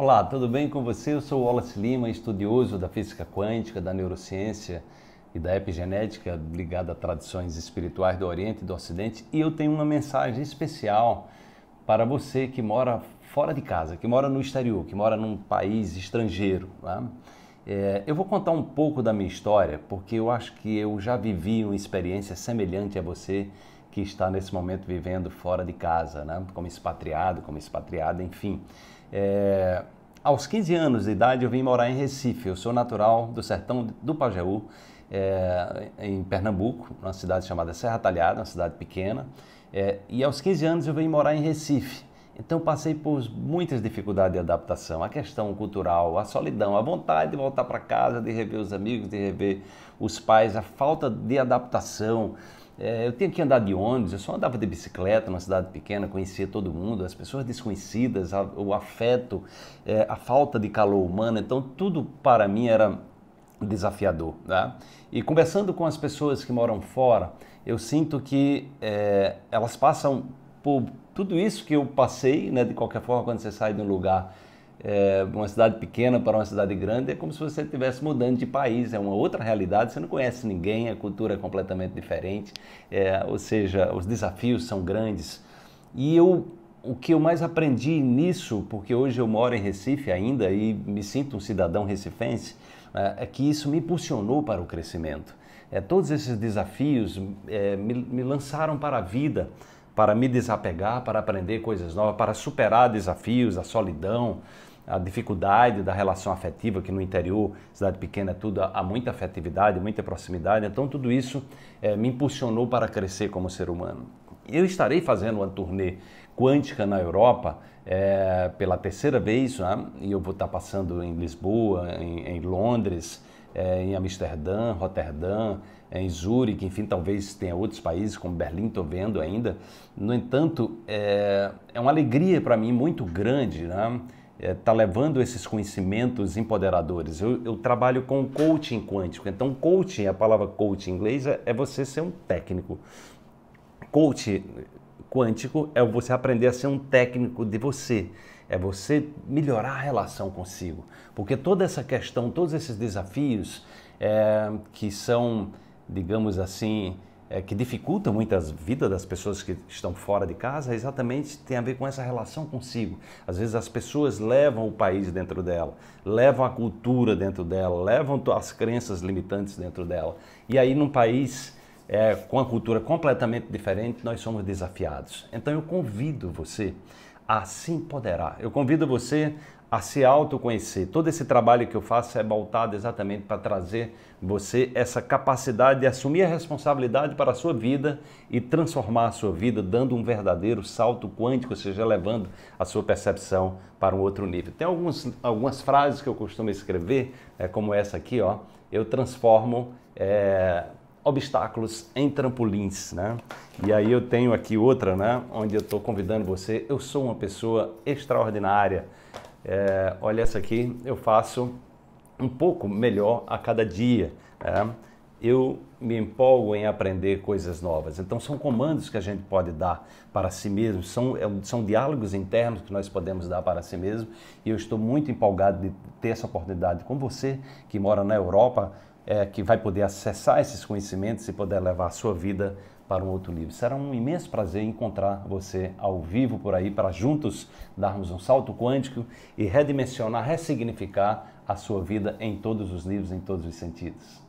Olá, tudo bem com você? Eu sou Wallace Lima, estudioso da física quântica, da neurociência e da epigenética ligada a tradições espirituais do Oriente e do Ocidente, e eu tenho uma mensagem especial para você que mora fora de casa, que mora no exterior, que mora num país estrangeiro. Né? É, eu vou contar um pouco da minha história, porque eu acho que eu já vivi uma experiência semelhante a você que está nesse momento vivendo fora de casa, né? como expatriado, como expatriada, enfim. É, aos 15 anos de idade, eu vim morar em Recife. Eu sou natural do sertão do Pajeú, é, em Pernambuco, numa cidade chamada Serra Talhada, uma cidade pequena. É, e aos 15 anos, eu vim morar em Recife. Então, passei por muitas dificuldades de adaptação, a questão cultural, a solidão, a vontade de voltar para casa, de rever os amigos, de rever os pais, a falta de adaptação, é, eu tinha que andar de ônibus, eu só andava de bicicleta numa cidade pequena, conhecia todo mundo, as pessoas desconhecidas, a, o afeto, é, a falta de calor humano, então tudo para mim era desafiador. Tá? E conversando com as pessoas que moram fora, eu sinto que é, elas passam por tudo isso que eu passei, né, de qualquer forma, quando você sai de um lugar é, uma cidade pequena para uma cidade grande, é como se você estivesse mudando de país, é uma outra realidade, você não conhece ninguém, a cultura é completamente diferente, é, ou seja, os desafios são grandes. E eu, o que eu mais aprendi nisso, porque hoje eu moro em Recife ainda e me sinto um cidadão recifense, é, é que isso me impulsionou para o crescimento. É, todos esses desafios é, me, me lançaram para a vida, para me desapegar, para aprender coisas novas, para superar desafios, a solidão, a dificuldade da relação afetiva, que no interior, cidade pequena, é tudo há muita afetividade, muita proximidade. Então, tudo isso é, me impulsionou para crescer como ser humano. Eu estarei fazendo uma turnê quântica na Europa é, pela terceira vez, né? e eu vou estar passando em Lisboa, em, em Londres, é, em Amsterdã, Roterdã, em Zurique, enfim, talvez tenha outros países, como Berlim, estou vendo ainda. No entanto, é, é uma alegria para mim muito grande, né? está eh, é, levando esses conhecimentos empoderadores. Eu, eu, trabalho com coaching quântico. Então, coaching, a palavra coaching em inglês é, é você ser um técnico. Coaching quântico é você aprender a ser um técnico de você. É você melhorar a relação consigo. Porque toda essa questão, todos esses desafios é, que são, digamos assim, é, que dificulta muito a vida das pessoas que estão fora de casa, exatamente tem a ver com essa relação consigo. Às vezes as pessoas levam o país dentro dela, levam a cultura dentro dela, levam as crenças limitantes dentro dela. E aí, num país é, com a cultura completamente diferente, nós somos desafiados. Então, eu convido você assim poderá. Eu convido você a se autoconhecer. Todo esse trabalho que eu faço é voltado exatamente para trazer você essa capacidade de assumir a responsabilidade para a sua vida e transformar a sua vida, dando um verdadeiro salto quântico, ou seja, levando a sua percepção para um outro nível. Tem alguns, algumas frases que eu costumo escrever, é, como essa aqui, ó. Eu transformo é, obstáculos em trampolins, né? E aí eu tenho aqui outra, né? Onde eu estou convidando você. Eu sou uma pessoa extraordinária. É, olha essa aqui, eu faço um pouco melhor a cada dia. Né? Eu me empolgo em aprender coisas novas. Então são comandos que a gente pode dar para si mesmo, são, é são diálogos internos que nós podemos dar para si mesmo. E eu estou muito empolgado de ter essa oportunidade com você que mora na Europa é, que vai poder acessar esses conhecimentos e poder levar a sua vida para um outro nível. Será um imenso prazer encontrar você ao vivo por aí para juntos darmos um salto quântico e redimensionar, ressignificar a sua vida em todos os níveis, em todos os sentidos.